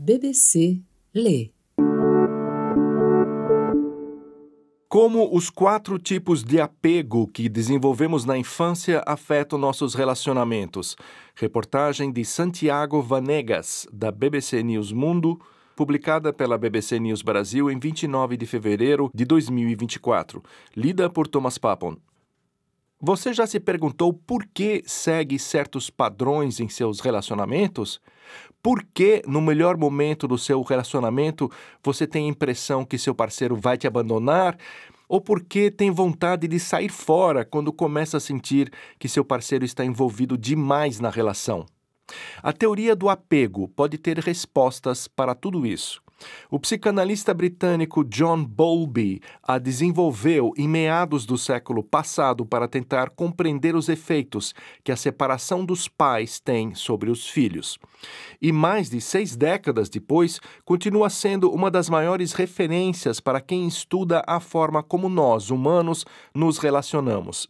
BBC Lê. Como os quatro tipos de apego que desenvolvemos na infância afetam nossos relacionamentos. Reportagem de Santiago Vanegas, da BBC News Mundo, publicada pela BBC News Brasil em 29 de fevereiro de 2024, lida por Thomas Papon. Você já se perguntou por que segue certos padrões em seus relacionamentos? Por que no melhor momento do seu relacionamento você tem a impressão que seu parceiro vai te abandonar? Ou porque tem vontade de sair fora quando começa a sentir que seu parceiro está envolvido demais na relação? A teoria do apego pode ter respostas para tudo isso. O psicanalista britânico John Bowlby a desenvolveu em meados do século passado para tentar compreender os efeitos que a separação dos pais tem sobre os filhos. E mais de seis décadas depois, continua sendo uma das maiores referências para quem estuda a forma como nós, humanos, nos relacionamos.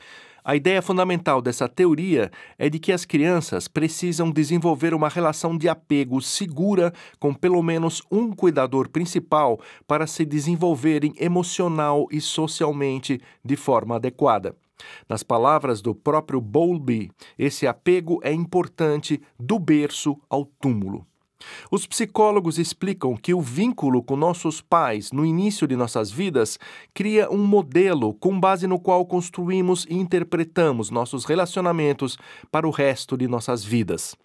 A ideia fundamental dessa teoria é de que as crianças precisam desenvolver uma relação de apego segura com pelo menos um cuidador principal para se desenvolverem emocional e socialmente de forma adequada. Nas palavras do próprio Bowlby, esse apego é importante do berço ao túmulo. Os psicólogos explicam que o vínculo com nossos pais no início de nossas vidas cria um modelo com base no qual construímos e interpretamos nossos relacionamentos para o resto de nossas vidas.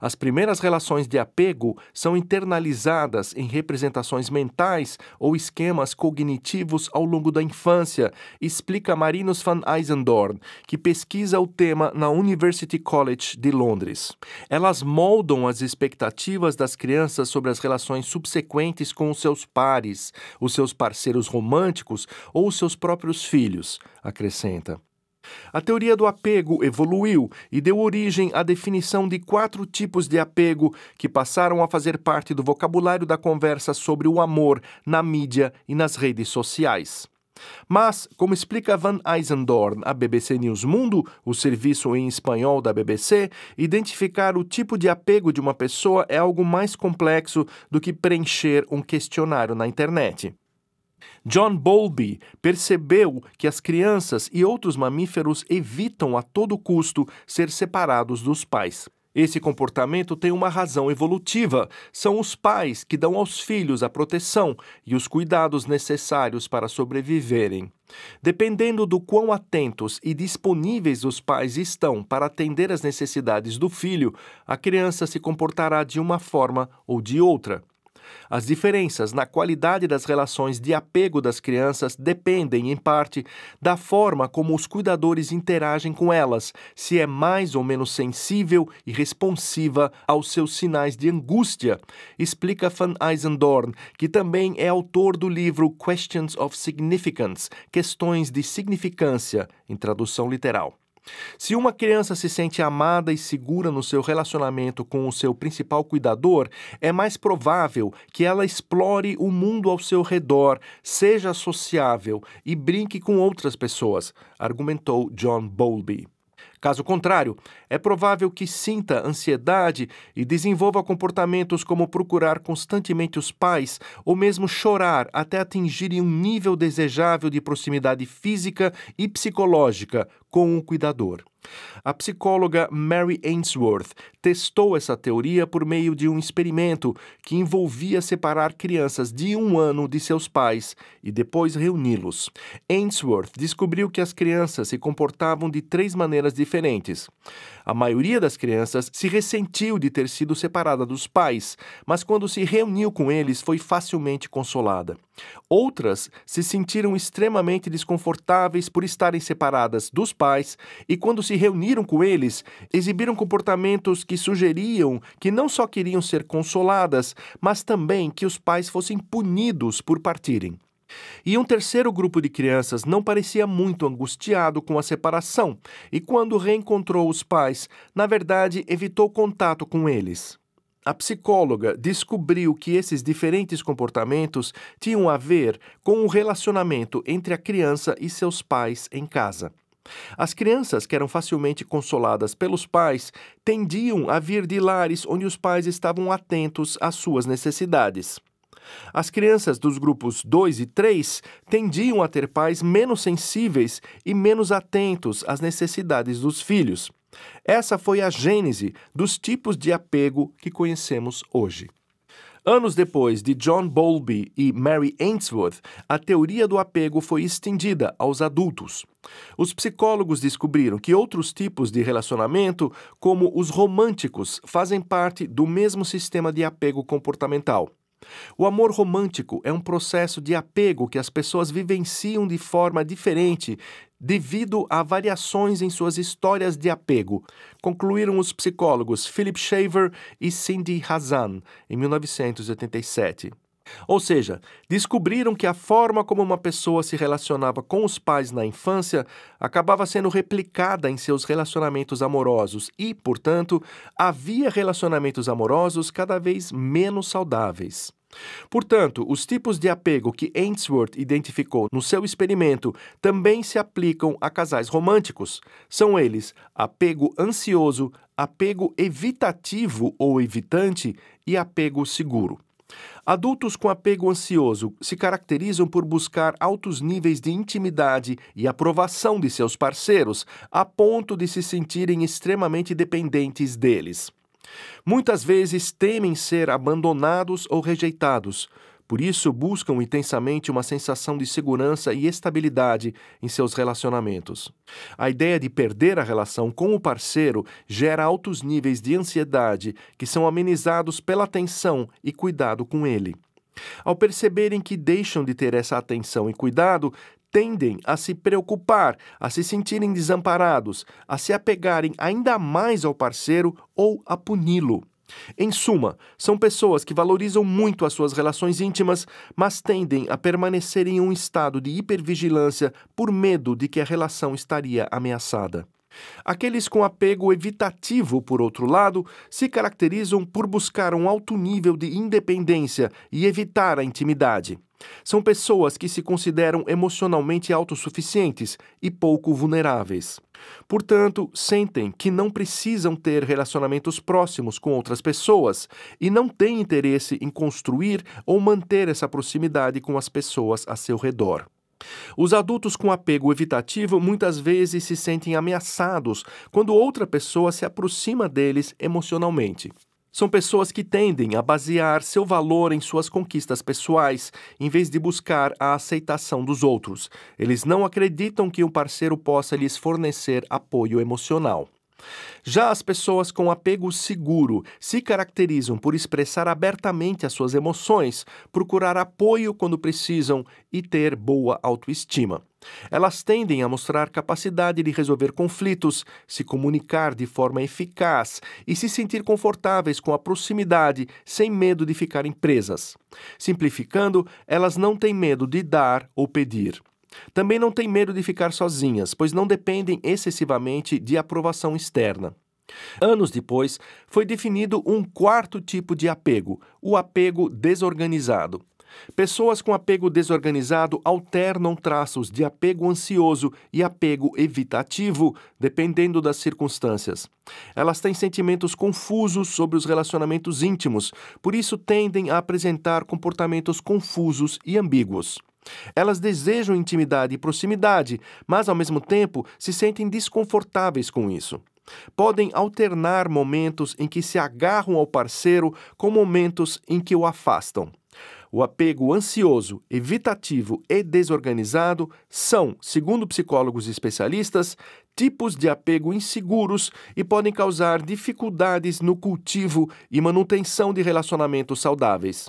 As primeiras relações de apego são internalizadas em representações mentais ou esquemas cognitivos ao longo da infância, explica Marinus van Eisendorn, que pesquisa o tema na University College de Londres. Elas moldam as expectativas das crianças sobre as relações subsequentes com os seus pares, os seus parceiros românticos ou os seus próprios filhos, acrescenta. A teoria do apego evoluiu e deu origem à definição de quatro tipos de apego que passaram a fazer parte do vocabulário da conversa sobre o amor na mídia e nas redes sociais. Mas, como explica Van Eisendorn à BBC News Mundo, o serviço em espanhol da BBC, identificar o tipo de apego de uma pessoa é algo mais complexo do que preencher um questionário na internet. John Bowlby percebeu que as crianças e outros mamíferos evitam a todo custo ser separados dos pais. Esse comportamento tem uma razão evolutiva. São os pais que dão aos filhos a proteção e os cuidados necessários para sobreviverem. Dependendo do quão atentos e disponíveis os pais estão para atender às necessidades do filho, a criança se comportará de uma forma ou de outra. As diferenças na qualidade das relações de apego das crianças dependem, em parte, da forma como os cuidadores interagem com elas, se é mais ou menos sensível e responsiva aos seus sinais de angústia, explica Van Eisendorn, que também é autor do livro Questions of Significance Questões de Significância, em tradução literal. Se uma criança se sente amada e segura no seu relacionamento com o seu principal cuidador, é mais provável que ela explore o mundo ao seu redor, seja sociável e brinque com outras pessoas, argumentou John Bowlby. Caso contrário, é provável que sinta ansiedade e desenvolva comportamentos como procurar constantemente os pais ou mesmo chorar até atingirem um nível desejável de proximidade física e psicológica com o cuidador. A psicóloga Mary Ainsworth testou essa teoria por meio de um experimento que envolvia separar crianças de um ano de seus pais e depois reuni-los. Ainsworth descobriu que as crianças se comportavam de três maneiras diferentes. A maioria das crianças se ressentiu de ter sido separada dos pais, mas quando se reuniu com eles foi facilmente consolada. Outras se sentiram extremamente desconfortáveis por estarem separadas dos pais e, quando se reuniram com eles, exibiram comportamentos que sugeriam que não só queriam ser consoladas, mas também que os pais fossem punidos por partirem. E um terceiro grupo de crianças não parecia muito angustiado com a separação, e quando reencontrou os pais, na verdade evitou contato com eles. A psicóloga descobriu que esses diferentes comportamentos tinham a ver com o relacionamento entre a criança e seus pais em casa. As crianças, que eram facilmente consoladas pelos pais, tendiam a vir de lares onde os pais estavam atentos às suas necessidades. As crianças dos grupos 2 e 3 tendiam a ter pais menos sensíveis e menos atentos às necessidades dos filhos. Essa foi a gênese dos tipos de apego que conhecemos hoje. Anos depois de John Bowlby e Mary Ainsworth, a teoria do apego foi estendida aos adultos. Os psicólogos descobriram que outros tipos de relacionamento, como os românticos, fazem parte do mesmo sistema de apego comportamental. O amor romântico é um processo de apego que as pessoas vivenciam de forma diferente devido a variações em suas histórias de apego, concluíram os psicólogos Philip Shaver e Cindy Hazan em 1987. Ou seja, descobriram que a forma como uma pessoa se relacionava com os pais na infância acabava sendo replicada em seus relacionamentos amorosos e, portanto, havia relacionamentos amorosos cada vez menos saudáveis. Portanto, os tipos de apego que Ainsworth identificou no seu experimento também se aplicam a casais românticos. São eles apego ansioso, apego evitativo ou evitante e apego seguro. Adultos com apego ansioso se caracterizam por buscar altos níveis de intimidade e aprovação de seus parceiros, a ponto de se sentirem extremamente dependentes deles. Muitas vezes temem ser abandonados ou rejeitados, por isso, buscam intensamente uma sensação de segurança e estabilidade em seus relacionamentos. A ideia de perder a relação com o parceiro gera altos níveis de ansiedade que são amenizados pela atenção e cuidado com ele. Ao perceberem que deixam de ter essa atenção e cuidado, tendem a se preocupar, a se sentirem desamparados, a se apegarem ainda mais ao parceiro ou a puni-lo. Em suma, são pessoas que valorizam muito as suas relações íntimas, mas tendem a permanecer em um estado de hipervigilância por medo de que a relação estaria ameaçada. Aqueles com apego evitativo, por outro lado, se caracterizam por buscar um alto nível de independência e evitar a intimidade. São pessoas que se consideram emocionalmente autossuficientes e pouco vulneráveis. Portanto, sentem que não precisam ter relacionamentos próximos com outras pessoas e não têm interesse em construir ou manter essa proximidade com as pessoas a seu redor. Os adultos com apego evitativo muitas vezes se sentem ameaçados quando outra pessoa se aproxima deles emocionalmente. São pessoas que tendem a basear seu valor em suas conquistas pessoais, em vez de buscar a aceitação dos outros. Eles não acreditam que um parceiro possa lhes fornecer apoio emocional. Já as pessoas com apego seguro se caracterizam por expressar abertamente as suas emoções, procurar apoio quando precisam e ter boa autoestima. Elas tendem a mostrar capacidade de resolver conflitos, se comunicar de forma eficaz e se sentir confortáveis com a proximidade, sem medo de ficarem presas. Simplificando, elas não têm medo de dar ou pedir. Também não têm medo de ficar sozinhas, pois não dependem excessivamente de aprovação externa. Anos depois, foi definido um quarto tipo de apego, o apego desorganizado. Pessoas com apego desorganizado alternam traços de apego ansioso e apego evitativo, dependendo das circunstâncias. Elas têm sentimentos confusos sobre os relacionamentos íntimos, por isso tendem a apresentar comportamentos confusos e ambíguos. Elas desejam intimidade e proximidade, mas ao mesmo tempo se sentem desconfortáveis com isso. Podem alternar momentos em que se agarram ao parceiro com momentos em que o afastam. O apego ansioso, evitativo e desorganizado são, segundo psicólogos especialistas, tipos de apego inseguros e podem causar dificuldades no cultivo e manutenção de relacionamentos saudáveis.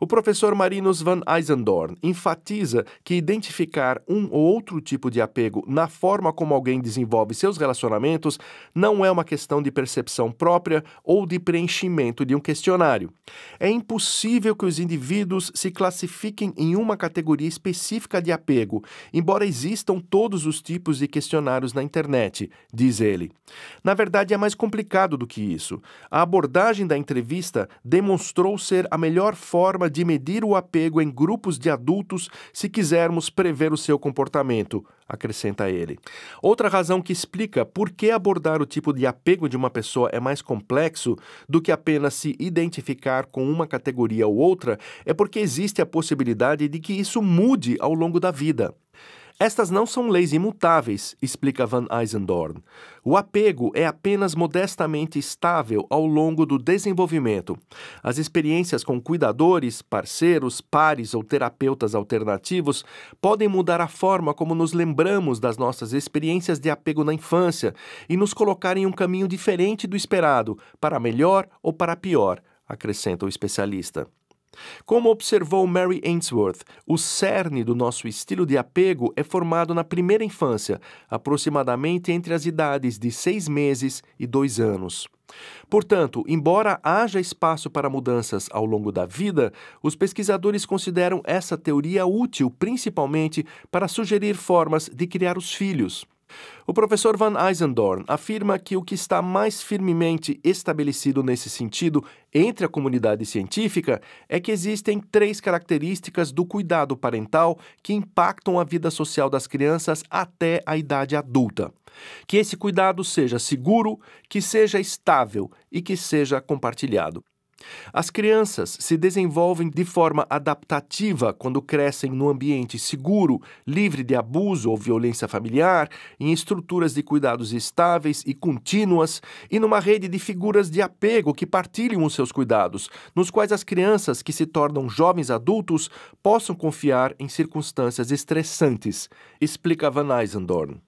O professor Marinus van Eisendorn enfatiza que identificar um ou outro tipo de apego na forma como alguém desenvolve seus relacionamentos não é uma questão de percepção própria ou de preenchimento de um questionário. É impossível que os indivíduos se classifiquem em uma categoria específica de apego, embora existam todos os tipos de questionários na internet internet, diz ele. Na verdade, é mais complicado do que isso. A abordagem da entrevista demonstrou ser a melhor forma de medir o apego em grupos de adultos se quisermos prever o seu comportamento acrescenta ele. Outra razão que explica por que abordar o tipo de apego de uma pessoa é mais complexo do que apenas se identificar com uma categoria ou outra é porque existe a possibilidade de que isso mude ao longo da vida. Estas não são leis imutáveis, explica Van Eisendorn. O apego é apenas modestamente estável ao longo do desenvolvimento. As experiências com cuidadores, parceiros, pares ou terapeutas alternativos podem mudar a forma como nos lembramos das nossas experiências de apego na infância e nos colocar em um caminho diferente do esperado, para melhor ou para pior, acrescenta o especialista. Como observou Mary Ainsworth, o cerne do nosso estilo de apego é formado na primeira infância, aproximadamente entre as idades de seis meses e dois anos. Portanto, embora haja espaço para mudanças ao longo da vida, os pesquisadores consideram essa teoria útil principalmente para sugerir formas de criar os filhos. O professor Van Eisendorn afirma que o que está mais firmemente estabelecido nesse sentido entre a comunidade científica é que existem três características do cuidado parental que impactam a vida social das crianças até a idade adulta. Que esse cuidado seja seguro, que seja estável e que seja compartilhado. As crianças se desenvolvem de forma adaptativa quando crescem no ambiente seguro, livre de abuso ou violência familiar, em estruturas de cuidados estáveis e contínuas e numa rede de figuras de apego que partilham os seus cuidados, nos quais as crianças que se tornam jovens adultos possam confiar em circunstâncias estressantes, explica Van Eisendorn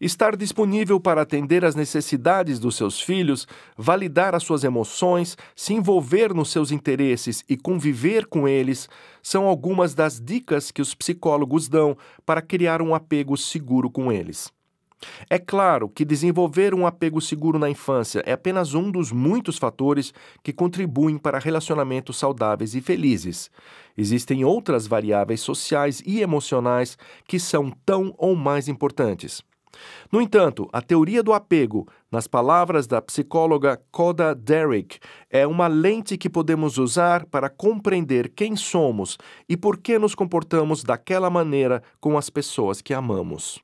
estar disponível para atender às necessidades dos seus filhos, validar as suas emoções, se envolver nos seus interesses e conviver com eles, são algumas das dicas que os psicólogos dão para criar um apego seguro com eles. É claro que desenvolver um apego seguro na infância é apenas um dos muitos fatores que contribuem para relacionamentos saudáveis e felizes. Existem outras variáveis sociais e emocionais que são tão ou mais importantes. No entanto, a teoria do apego, nas palavras da psicóloga Coda Derrick, é uma lente que podemos usar para compreender quem somos e por que nos comportamos daquela maneira com as pessoas que amamos.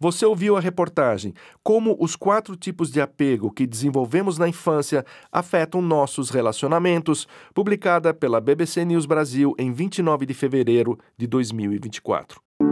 Você ouviu a reportagem Como os quatro tipos de apego que desenvolvemos na infância afetam nossos relacionamentos, publicada pela BBC News Brasil em 29 de fevereiro de 2024.